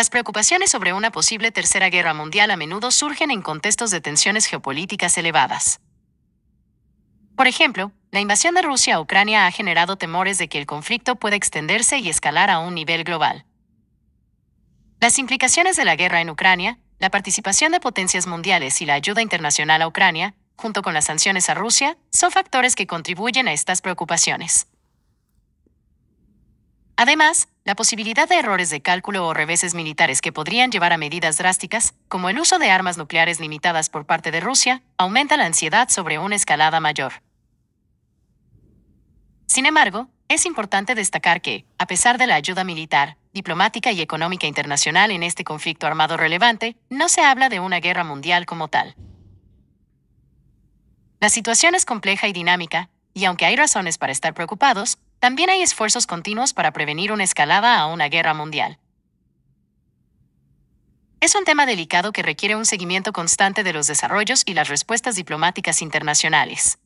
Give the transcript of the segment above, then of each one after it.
Las preocupaciones sobre una posible tercera guerra mundial a menudo surgen en contextos de tensiones geopolíticas elevadas. Por ejemplo, la invasión de Rusia a Ucrania ha generado temores de que el conflicto pueda extenderse y escalar a un nivel global. Las implicaciones de la guerra en Ucrania, la participación de potencias mundiales y la ayuda internacional a Ucrania, junto con las sanciones a Rusia, son factores que contribuyen a estas preocupaciones. Además, la posibilidad de errores de cálculo o reveses militares que podrían llevar a medidas drásticas, como el uso de armas nucleares limitadas por parte de Rusia, aumenta la ansiedad sobre una escalada mayor. Sin embargo, es importante destacar que, a pesar de la ayuda militar, diplomática y económica internacional en este conflicto armado relevante, no se habla de una guerra mundial como tal. La situación es compleja y dinámica, y aunque hay razones para estar preocupados, también hay esfuerzos continuos para prevenir una escalada a una guerra mundial. Es un tema delicado que requiere un seguimiento constante de los desarrollos y las respuestas diplomáticas internacionales.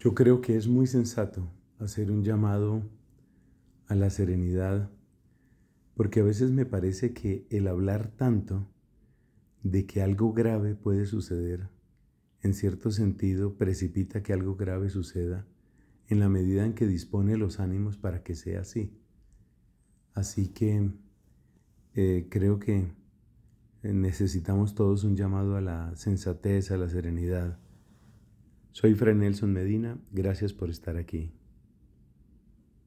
Yo creo que es muy sensato hacer un llamado a la serenidad, porque a veces me parece que el hablar tanto de que algo grave puede suceder en cierto sentido, precipita que algo grave suceda en la medida en que dispone los ánimos para que sea así. Así que eh, creo que necesitamos todos un llamado a la sensatez, a la serenidad. Soy Fray Nelson Medina, gracias por estar aquí.